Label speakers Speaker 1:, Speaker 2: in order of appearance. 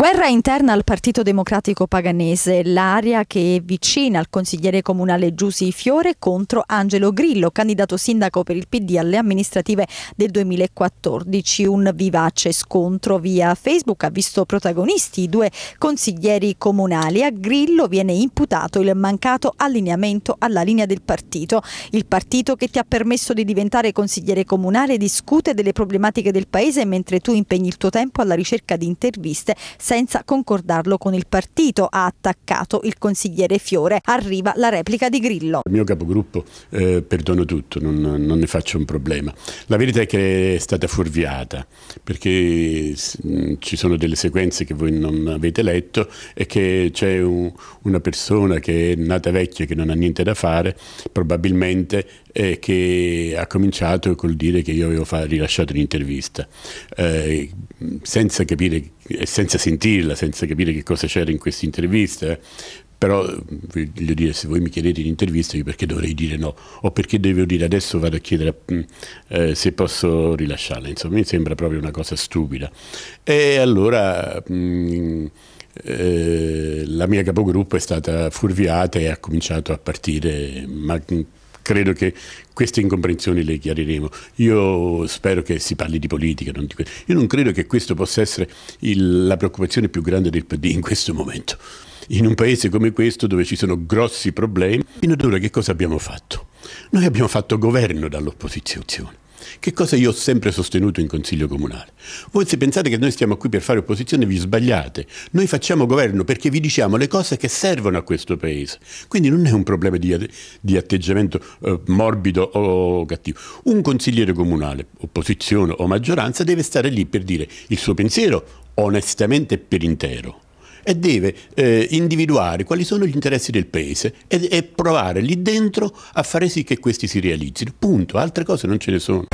Speaker 1: Guerra interna al Partito Democratico Paganese, l'area che è vicina al consigliere comunale Giussi Fiore contro Angelo Grillo, candidato sindaco per il PD alle amministrative del 2014. Un vivace scontro via Facebook ha visto protagonisti i due consiglieri comunali. A Grillo viene imputato il mancato allineamento alla linea del partito. Il partito che ti ha permesso di diventare consigliere comunale discute delle problematiche del paese mentre tu impegni il tuo tempo alla ricerca di interviste senza concordarlo con il partito, ha attaccato il consigliere Fiore. Arriva la replica di
Speaker 2: Grillo. Il mio capogruppo eh, perdono tutto, non, non, ne faccio un problema. La verità è che è stata fuorviata perché mm, ci sono delle sequenze che voi non avete letto e che c'è un, una persona che è nata vecchia, che non ha niente da fare, probabilmente eh, che ha cominciato col dire che io avevo rilasciato un'intervista, eh, senza capire senza sentirla, senza capire che cosa c'era in questa intervista, però eh, voglio dire, se voi mi chiedete in intervista io perché dovrei dire no, o perché devo dire adesso vado a chiedere mm, eh, se posso rilasciarla, insomma mi sembra proprio una cosa stupida. E allora... Mh, mm, eh, la mia capogruppo è stata furviata e ha cominciato a partire, ma credo che queste incomprensioni le chiariremo. Io spero che si parli di politica. Non di Io non credo che questo possa essere il, la preoccupazione più grande del PD in questo momento. In un paese come questo dove ci sono grossi problemi, fino ad ora che cosa abbiamo fatto? Noi abbiamo fatto governo dall'opposizione che cosa io ho sempre sostenuto in Consiglio Comunale? Voi se pensate che noi stiamo qui per fare opposizione vi sbagliate. Noi facciamo governo perché vi diciamo le cose che servono a questo Paese. Quindi non è un problema di, di atteggiamento eh, morbido o cattivo. Un consigliere comunale, opposizione o maggioranza, deve stare lì per dire il suo pensiero onestamente e per intero e deve eh, individuare quali sono gli interessi del paese e, e provare lì dentro a fare sì che questi si realizzino. Punto, altre cose non ce ne sono.